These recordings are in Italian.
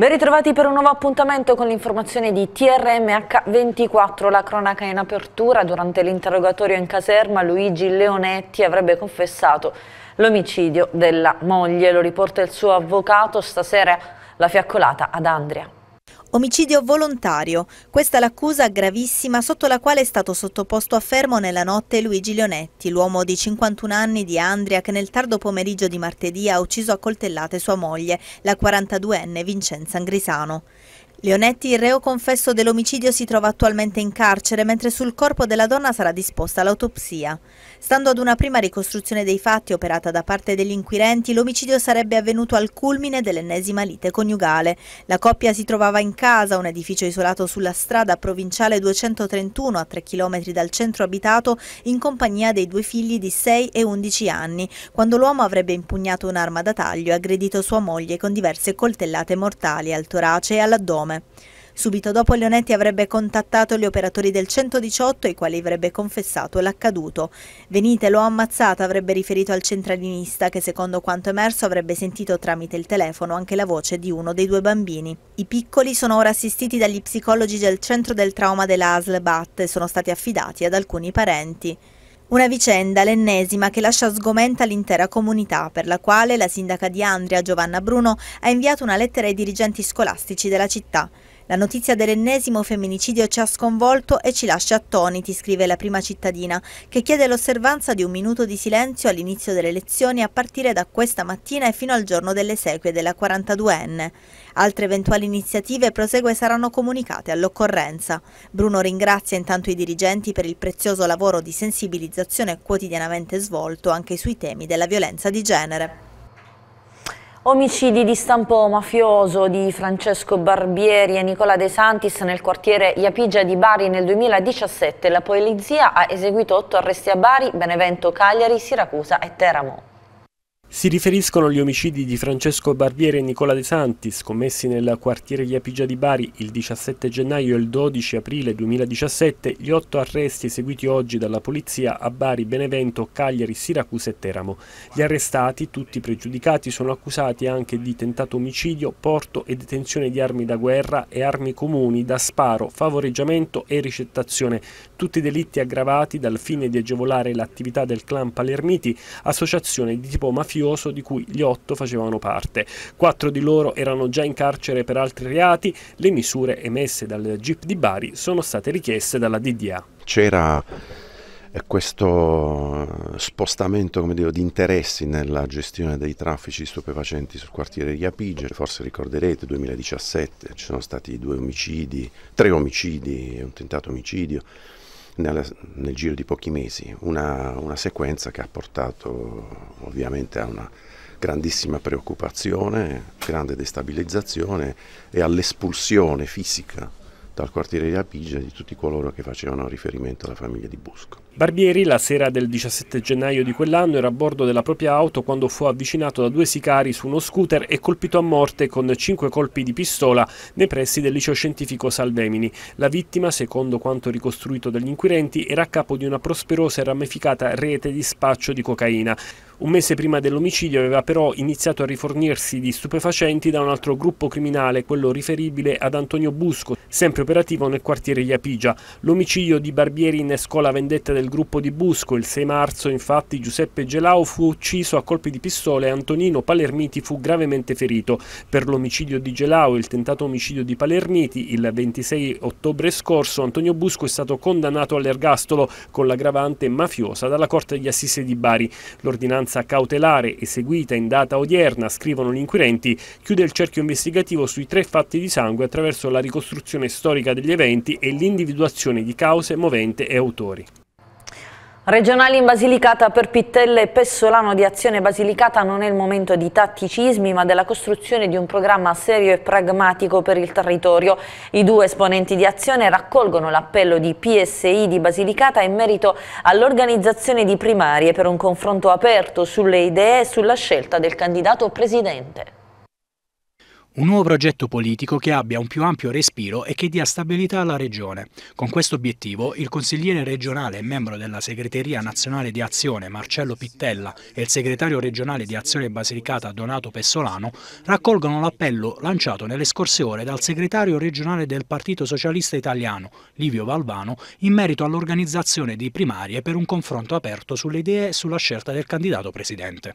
Ben ritrovati per un nuovo appuntamento con l'informazione di TRMH24, la cronaca in apertura. Durante l'interrogatorio in caserma Luigi Leonetti avrebbe confessato l'omicidio della moglie, lo riporta il suo avvocato stasera la fiaccolata ad Andria. Omicidio volontario, questa è l'accusa gravissima sotto la quale è stato sottoposto a fermo nella notte Luigi Leonetti, l'uomo di 51 anni di Andria che nel tardo pomeriggio di martedì ha ucciso a coltellate sua moglie, la 42enne Vincenza Angrisano. Leonetti, il reo confesso dell'omicidio, si trova attualmente in carcere, mentre sul corpo della donna sarà disposta l'autopsia. Stando ad una prima ricostruzione dei fatti operata da parte degli inquirenti, l'omicidio sarebbe avvenuto al culmine dell'ennesima lite coniugale. La coppia si trovava in casa, un edificio isolato sulla strada provinciale 231 a 3 km dal centro abitato, in compagnia dei due figli di 6 e 11 anni, quando l'uomo avrebbe impugnato un'arma da taglio e aggredito sua moglie con diverse coltellate mortali al torace e all'addome nome. Subito dopo Leonetti avrebbe contattato gli operatori del 118 ai quali avrebbe confessato l'accaduto. Venite, l'ho ammazzata, avrebbe riferito al centralinista che secondo quanto emerso avrebbe sentito tramite il telefono anche la voce di uno dei due bambini. I piccoli sono ora assistiti dagli psicologi del centro del trauma della dell'ASL BAT e sono stati affidati ad alcuni parenti. Una vicenda, l'ennesima, che lascia sgomenta l'intera comunità, per la quale la sindaca di Andria, Giovanna Bruno, ha inviato una lettera ai dirigenti scolastici della città. La notizia dell'ennesimo femminicidio ci ha sconvolto e ci lascia attoniti, scrive la prima cittadina, che chiede l'osservanza di un minuto di silenzio all'inizio delle lezioni a partire da questa mattina e fino al giorno delle sequie della 42enne. Altre eventuali iniziative prosegue saranno comunicate all'occorrenza. Bruno ringrazia intanto i dirigenti per il prezioso lavoro di sensibilizzazione quotidianamente svolto anche sui temi della violenza di genere. Omicidi di stampo mafioso di Francesco Barbieri e Nicola De Santis nel quartiere Iapigia di Bari nel 2017. La polizia ha eseguito otto arresti a Bari, Benevento, Cagliari, Siracusa e Teramo. Si riferiscono gli omicidi di Francesco Barbiere e Nicola De Santis, commessi nel quartiere di Apigia di Bari il 17 gennaio e il 12 aprile 2017, gli otto arresti eseguiti oggi dalla polizia a Bari, Benevento, Cagliari, Siracusa e Teramo. Gli arrestati, tutti pregiudicati, sono accusati anche di tentato omicidio, porto e detenzione di armi da guerra e armi comuni da sparo, favoreggiamento e ricettazione, tutti delitti aggravati dal fine di agevolare l'attività del clan Palermiti, associazione di tipo mafioso mafioso di cui gli otto facevano parte. Quattro di loro erano già in carcere per altri reati, le misure emesse dal GIP di Bari sono state richieste dalla DDA. C'era eh, questo eh, spostamento dico, di interessi nella gestione dei traffici stupefacenti sul quartiere di Apige, forse ricorderete 2017 ci sono stati due omicidi, tre omicidi e un tentato omicidio nella, nel giro di pochi mesi, una, una sequenza che ha portato ovviamente a una grandissima preoccupazione, grande destabilizzazione e all'espulsione fisica dal quartiere di Apigia e di tutti coloro che facevano riferimento alla famiglia di Busco. Barbieri la sera del 17 gennaio di quell'anno era a bordo della propria auto quando fu avvicinato da due sicari su uno scooter e colpito a morte con cinque colpi di pistola nei pressi del liceo scientifico Salvemini. La vittima, secondo quanto ricostruito dagli inquirenti, era a capo di una prosperosa e ramificata rete di spaccio di cocaina. Un mese prima dell'omicidio aveva però iniziato a rifornirsi di stupefacenti da un altro gruppo criminale, quello riferibile ad Antonio Busco, sempre operativo nel quartiere Iapigia. L'omicidio di Barbieri innescò la vendetta del gruppo di Busco. Il 6 marzo, infatti, Giuseppe Gelao fu ucciso a colpi di pistola e Antonino Palermiti fu gravemente ferito. Per l'omicidio di Gelao e il tentato omicidio di Palermiti, il 26 ottobre scorso, Antonio Busco è stato condannato all'ergastolo con l'aggravante mafiosa dalla Corte di Assise di Bari. L'ordinanza L'udienza cautelare eseguita in data odierna, scrivono gli inquirenti, chiude il cerchio investigativo sui tre fatti di sangue attraverso la ricostruzione storica degli eventi e l'individuazione di cause, movente e autori. Regionali in Basilicata per Pittelle e Pessolano di Azione Basilicata non è il momento di tatticismi ma della costruzione di un programma serio e pragmatico per il territorio. I due esponenti di Azione raccolgono l'appello di PSI di Basilicata in merito all'organizzazione di primarie per un confronto aperto sulle idee e sulla scelta del candidato presidente. Un nuovo progetto politico che abbia un più ampio respiro e che dia stabilità alla Regione. Con questo obiettivo il consigliere regionale e membro della Segreteria Nazionale di Azione Marcello Pittella e il segretario regionale di Azione Basilicata Donato Pessolano raccolgono l'appello lanciato nelle scorse ore dal segretario regionale del Partito Socialista Italiano Livio Valvano in merito all'organizzazione di primarie per un confronto aperto sulle idee e sulla scelta del candidato presidente.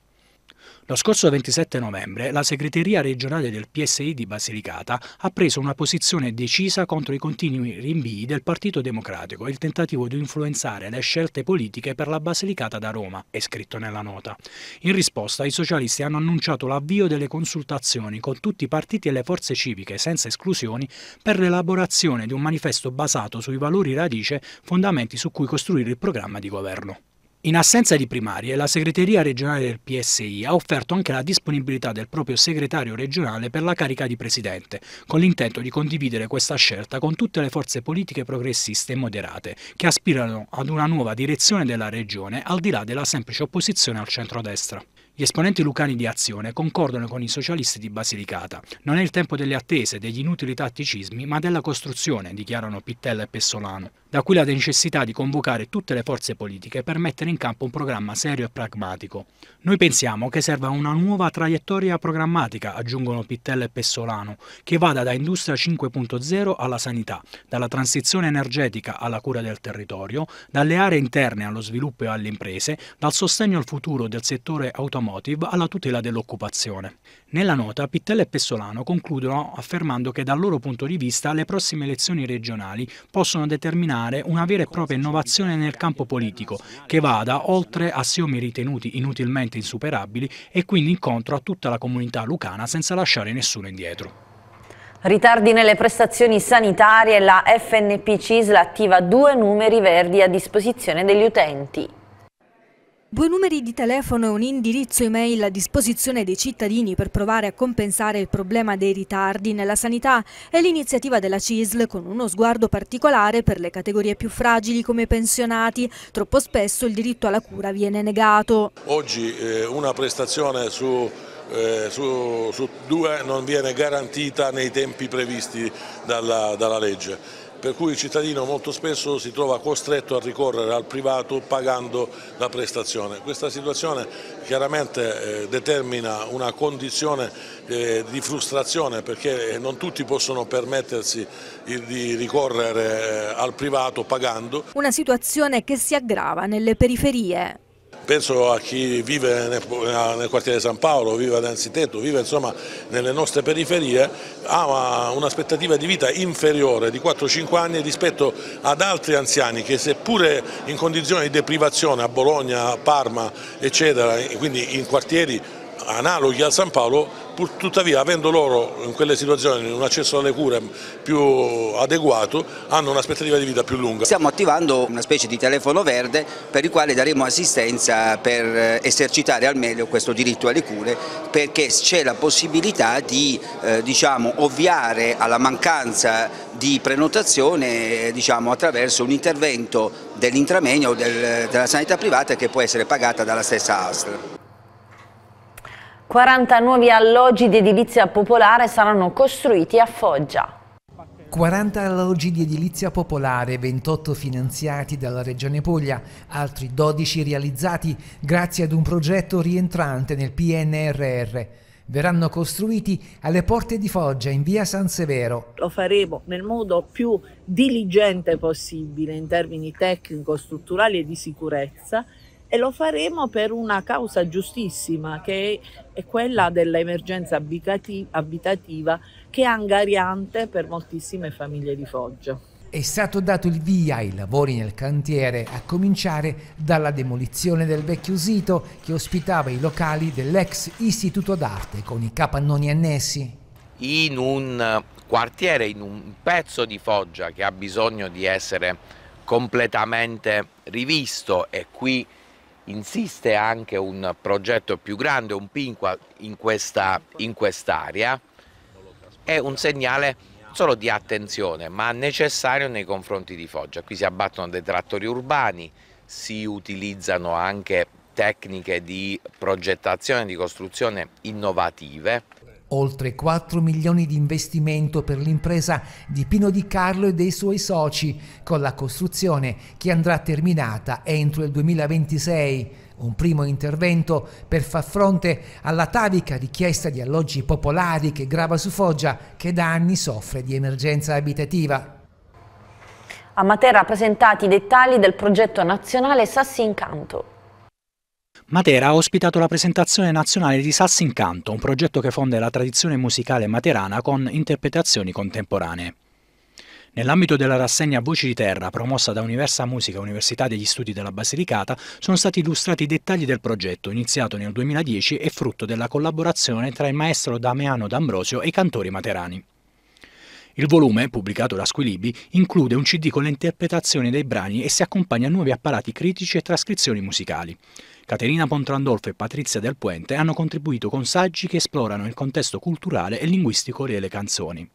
Lo scorso 27 novembre la segreteria regionale del PSI di Basilicata ha preso una posizione decisa contro i continui rinvii del Partito Democratico e il tentativo di influenzare le scelte politiche per la Basilicata da Roma, è scritto nella nota. In risposta i socialisti hanno annunciato l'avvio delle consultazioni con tutti i partiti e le forze civiche, senza esclusioni, per l'elaborazione di un manifesto basato sui valori radice, fondamenti su cui costruire il programma di governo. In assenza di primarie, la segreteria regionale del PSI ha offerto anche la disponibilità del proprio segretario regionale per la carica di presidente, con l'intento di condividere questa scelta con tutte le forze politiche progressiste e moderate, che aspirano ad una nuova direzione della regione al di là della semplice opposizione al centrodestra. Gli esponenti lucani di azione concordano con i socialisti di Basilicata. Non è il tempo delle attese, degli inutili tatticismi, ma della costruzione, dichiarano Pittella e Pessolano. Da qui la necessità di convocare tutte le forze politiche per mettere in in campo un programma serio e pragmatico. Noi pensiamo che serva una nuova traiettoria programmatica, aggiungono Pittella e Pessolano, che vada da Industria 5.0 alla sanità, dalla transizione energetica alla cura del territorio, dalle aree interne allo sviluppo e alle imprese, dal sostegno al futuro del settore automotive alla tutela dell'occupazione. Nella nota Pittella e Pessolano concludono affermando che dal loro punto di vista le prossime elezioni regionali possono determinare una vera e propria innovazione nel campo politico che va a strada oltre assiomi ritenuti inutilmente insuperabili e quindi incontro a tutta la comunità lucana senza lasciare nessuno indietro. Ritardi nelle prestazioni sanitarie, la FNP CISL attiva due numeri verdi a disposizione degli utenti. Due numeri di telefono e un indirizzo email a disposizione dei cittadini per provare a compensare il problema dei ritardi nella sanità è l'iniziativa della CISL con uno sguardo particolare per le categorie più fragili come i pensionati. Troppo spesso il diritto alla cura viene negato. Oggi eh, una prestazione su eh, su, su, due non viene garantita nei tempi previsti dalla, dalla legge per cui il cittadino molto spesso si trova costretto a ricorrere al privato pagando la prestazione. Questa situazione chiaramente eh, determina una condizione eh, di frustrazione perché eh, non tutti possono permettersi di ricorrere al privato pagando. Una situazione che si aggrava nelle periferie penso a chi vive nel, quartiere San Paolo, vive ad Anzitetto, vive insomma nelle nostre periferie, ha un'aspettativa di vita inferiore di 4-5 anni rispetto ad altri anziani che seppure in condizioni di deprivazione a Bologna, Parma eccetera, quindi in quartieri analoghi al San Paolo, pur tuttavia avendo loro in quelle situazioni un accesso alle cure più adeguato hanno un'aspettativa di vita più lunga. Stiamo attivando una specie di telefono verde per il quale daremo assistenza per eh, esercitare al meglio questo diritto alle cure perché c'è la possibilità di eh, diciamo, ovviare alla mancanza di prenotazione diciamo, attraverso un intervento dell'intramegno o del, della sanità privata che può essere pagata dalla stessa ASL. 40 nuovi alloggi di edilizia popolare saranno costruiti a Foggia. 40 alloggi di edilizia popolare, 28 finanziati dalla Regione Puglia, altri 12 realizzati grazie ad un progetto rientrante nel PNRR. Verranno costruiti alle porte di Foggia in via San Severo. Lo faremo nel modo più diligente possibile in termini tecnico, strutturali e di sicurezza e lo faremo per una causa giustissima che è quella dell'emergenza abitativa che è angariante per moltissime famiglie di Foggia. È stato dato il via ai lavori nel cantiere, a cominciare dalla demolizione del vecchio sito che ospitava i locali dell'ex istituto d'arte con i capannoni annessi. In un eh, quartiere, in un pezzo di Foggia che ha bisogno di essere completamente rivisto e qui insiste anche un progetto più grande, un PINQUA in quest'area, quest è un segnale solo di attenzione ma necessario nei confronti di Foggia. Qui si abbattono dei trattori urbani, si utilizzano anche tecniche di progettazione e di costruzione innovative oltre 4 milioni di investimento per l'impresa di Pino Di Carlo e dei suoi soci, con la costruzione che andrà terminata entro il 2026. Un primo intervento per far fronte all'atavica richiesta di alloggi popolari che grava su Foggia, che da anni soffre di emergenza abitativa. A Matera presentati i dettagli del progetto nazionale Sassi Incanto. Matera ha ospitato la presentazione nazionale di Sassi in Canto, un progetto che fonde la tradizione musicale materana con interpretazioni contemporanee. Nell'ambito della rassegna Voci di Terra, promossa da Universa Musica Università degli Studi della Basilicata, sono stati illustrati i dettagli del progetto, iniziato nel 2010 e frutto della collaborazione tra il maestro Dameano D'Ambrosio e i cantori materani. Il volume, pubblicato da Squilibi, include un CD con le interpretazioni dei brani e si accompagna a nuovi apparati critici e trascrizioni musicali. Caterina Pontrandolfo e Patrizia Del Puente hanno contribuito con saggi che esplorano il contesto culturale e linguistico delle canzoni.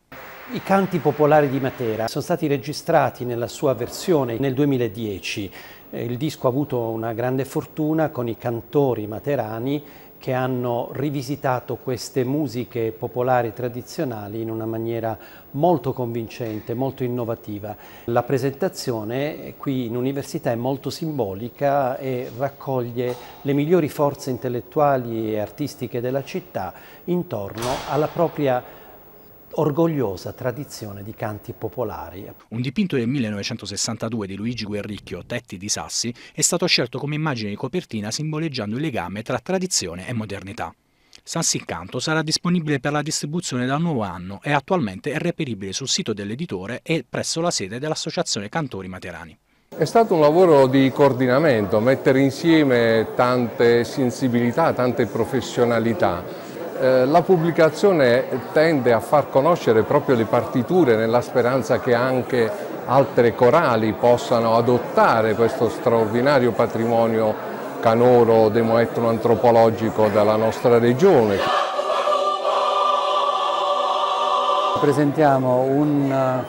I canti popolari di Matera sono stati registrati nella sua versione nel 2010. Eh, il disco ha avuto una grande fortuna con i cantori materani che hanno rivisitato queste musiche popolari tradizionali in una maniera molto convincente, molto innovativa. La presentazione qui in università è molto simbolica e raccoglie le migliori forze intellettuali e artistiche della città intorno alla propria orgogliosa tradizione di canti popolari. Un dipinto del 1962 di Luigi Guerricchio, Tetti di Sassi, è stato scelto come immagine di copertina simboleggiando il legame tra tradizione e modernità. Sassi Canto sarà disponibile per la distribuzione dal nuovo anno e attualmente è reperibile sul sito dell'editore e presso la sede dell'Associazione Cantori Materani. È stato un lavoro di coordinamento, mettere insieme tante sensibilità, tante professionalità eh, la pubblicazione tende a far conoscere proprio le partiture nella speranza che anche altre corali possano adottare questo straordinario patrimonio canoro demoetno-antropologico della nostra regione. Presentiamo un,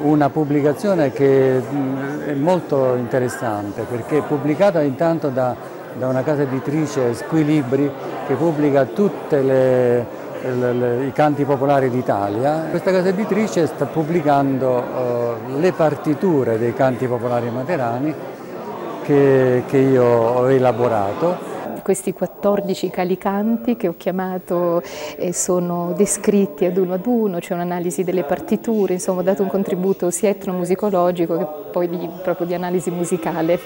una pubblicazione che mm, è molto interessante perché è pubblicata intanto da da una casa editrice Squilibri che pubblica tutti i canti popolari d'Italia. Questa casa editrice sta pubblicando eh, le partiture dei canti popolari materani che, che io ho elaborato questi 14 calicanti che ho chiamato eh, sono descritti ad uno ad uno, c'è un'analisi delle partiture, insomma ho dato un contributo sia etnomusicologico che poi di, proprio di analisi musicale.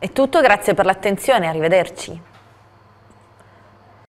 È tutto, grazie per l'attenzione, arrivederci.